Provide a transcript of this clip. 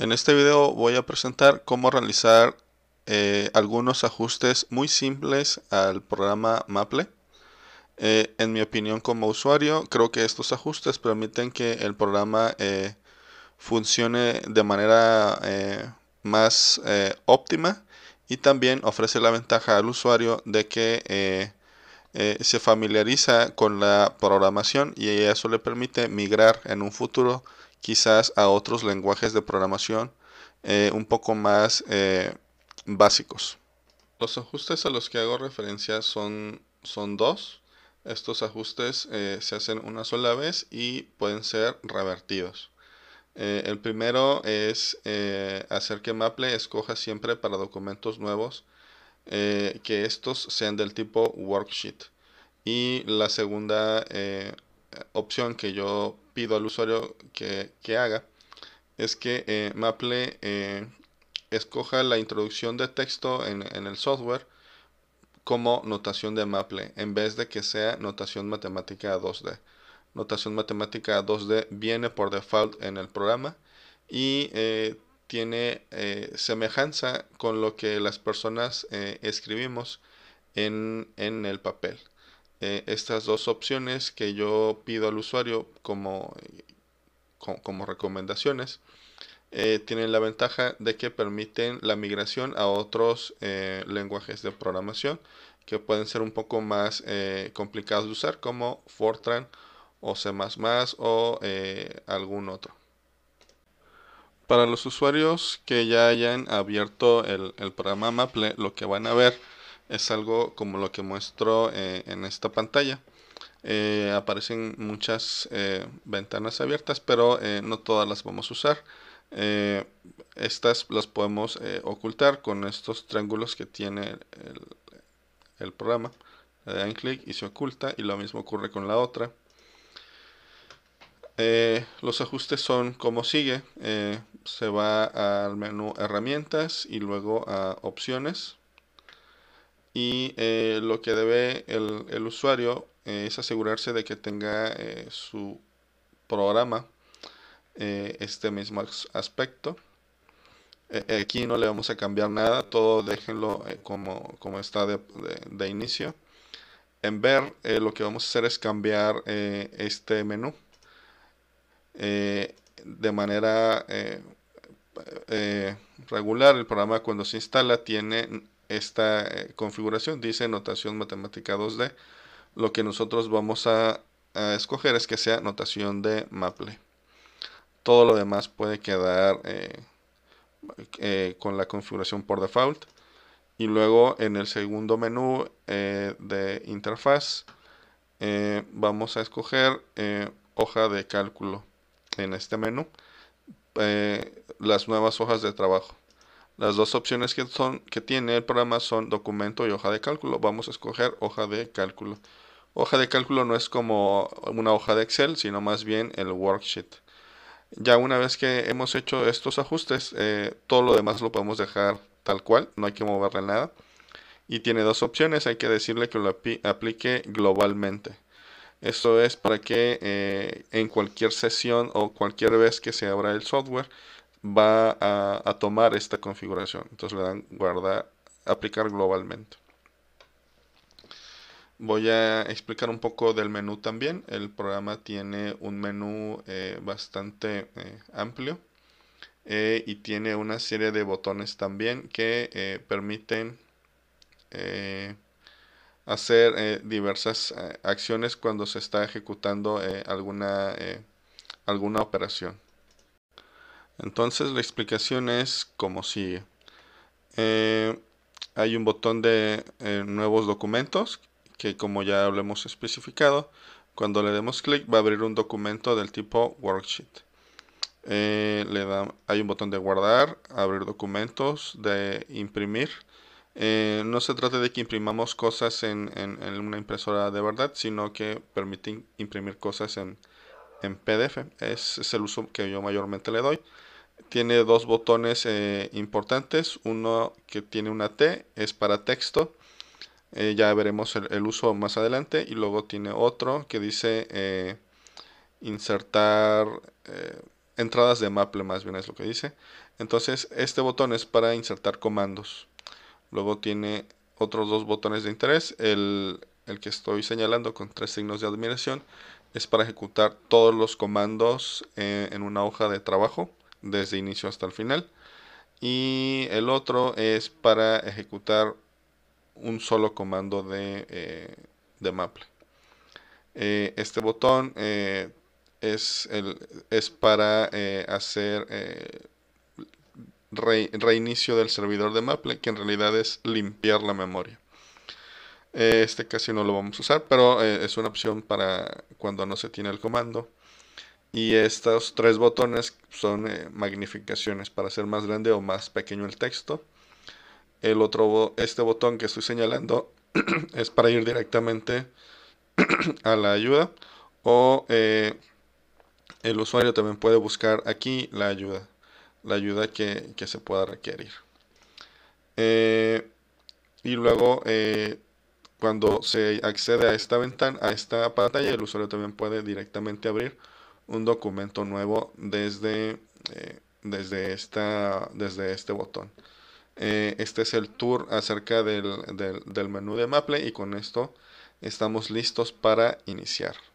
En este video voy a presentar cómo realizar eh, algunos ajustes muy simples al programa Maple. Eh, en mi opinión como usuario, creo que estos ajustes permiten que el programa eh, funcione de manera más óptima y también ofrece la ventaja al usuario de que se familiariza con la programación y eso le permite migrar en un futuro quizás a otros lenguajes de programación eh, un poco más eh, básicos. Los ajustes a los que hago referencia son, son dos. Estos ajustes eh, se hacen una sola vez y pueden ser revertidos. el primero es hacer que Maple escoja siempre para documentos nuevos que estos sean del tipo worksheet. Y la segunda opción que yo pido al usuario que, haga es que eh, Maple eh, escoja la introducción de texto en, el software como notación de Maple en vez de que sea notación matemática 2D. Notación matemática 2D viene por default en el programa y eh, tiene semejanza con lo que las personas escribimos en, en el papel. Eh, estas dos opciones que yo pido al usuario como, como, recomendaciones eh, tienen la ventaja de que permiten la migración a otros eh, lenguajes de programación que pueden ser un poco más complicados de usar como Fortran o C++ o algún otro. Para los usuarios que ya hayan abierto el, el programa Maple, lo que van a ver es algo como lo que muestro eh, en esta pantalla. Eh, aparecen muchas eh, ventanas abiertas, pero no todas las vamos a usar. estas las podemos ocultar con estos triángulos que tiene el, programa. Le dan clic y se oculta y lo mismo ocurre con la otra. los ajustes son como sigue. se va al menú herramientas y luego a opciones y eh, lo que debe el, usuario eh, es asegurarse de que tenga eh, su programa este mismo aspecto aquí no le vamos a cambiar nada todo déjenlo como, como, está de, inicio en ver lo que vamos a hacer es cambiar este menú de manera regular el programa cuando se instala tiene esta eh, configuración, dice notación matemática 2D. Lo que nosotros vamos a, escoger es que sea notación de Maple. Todo lo demás puede quedar eh, eh, con la configuración por default. Y luego en el segundo menú de interfaz vamos a escoger hoja de cálculo en este menú. las nuevas hojas de trabajo. Las dos opciones que, son, que tiene el programa son documento y hoja de cálculo. Vamos a escoger hoja de cálculo. Hoja de cálculo no es como una hoja de Excel, sino más bien el worksheet. Ya una vez que hemos hecho estos ajustes, eh, todo lo demás lo podemos dejar tal cual, no hay que moverle nada. Y tiene dos opciones, hay que decirle que lo aplique globalmente. Esto es para que eh, en cualquier sesión o cualquier vez que se abra el software, va a, tomar esta configuración. Entonces le dan guardar, aplicar globalmente. Voy a explicar un poco del menú también. El programa tiene un menú eh, bastante eh, amplio eh, y tiene una serie de botones también que permiten hacer diversas acciones cuando se está ejecutando alguna, alguna operación. Entonces la explicación es como sigue. Eh, hay un botón de eh, nuevos documentos que como ya lo hemos especificado, cuando le demos clic va a abrir un documento del tipo worksheet. Eh, le da, hay un botón de guardar, abrir documentos, de imprimir. no se trata de que imprimamos cosas en, una impresora de verdad, sino que permiten imprimir cosas en, PDF. es el uso que yo mayormente le doy tiene dos botones eh, importantes. Uno que tiene una T, es para texto. Eh, ya veremos el, uso más adelante. Y luego tiene otro que dice eh, insertar entradas de Maple, más bien es lo que dice. Entonces, este botón es para insertar comandos. Luego tiene otros dos botones de interés. el que estoy señalando con tres signos de admiración es para ejecutar todos los comandos en una hoja de trabajo desde inicio hasta el final. Y el otro es para ejecutar un solo comando de, eh, de Maple. Eh, este botón eh, es, es, para hacer reinicio del servidor de Maple, que en realidad es limpiar la memoria. Este casi no lo vamos a usar, pero es una opción para cuando no se tiene el comando. Y estos tres botones son eh, magnificaciones para hacer más grande o más pequeño el texto. El otro, este botón que estoy señalando es para ir directamente a la ayuda o eh, el usuario también puede buscar aquí la ayuda, la ayuda que, se pueda requerir. Eh, y luego cuando se accede a esta ventana, a esta pantalla, el usuario también puede directamente abrir un documento nuevo desde, eh, desde, esta, desde este botón. Eh, este es el tour acerca del menú de Maple y con esto estamos listos para iniciar.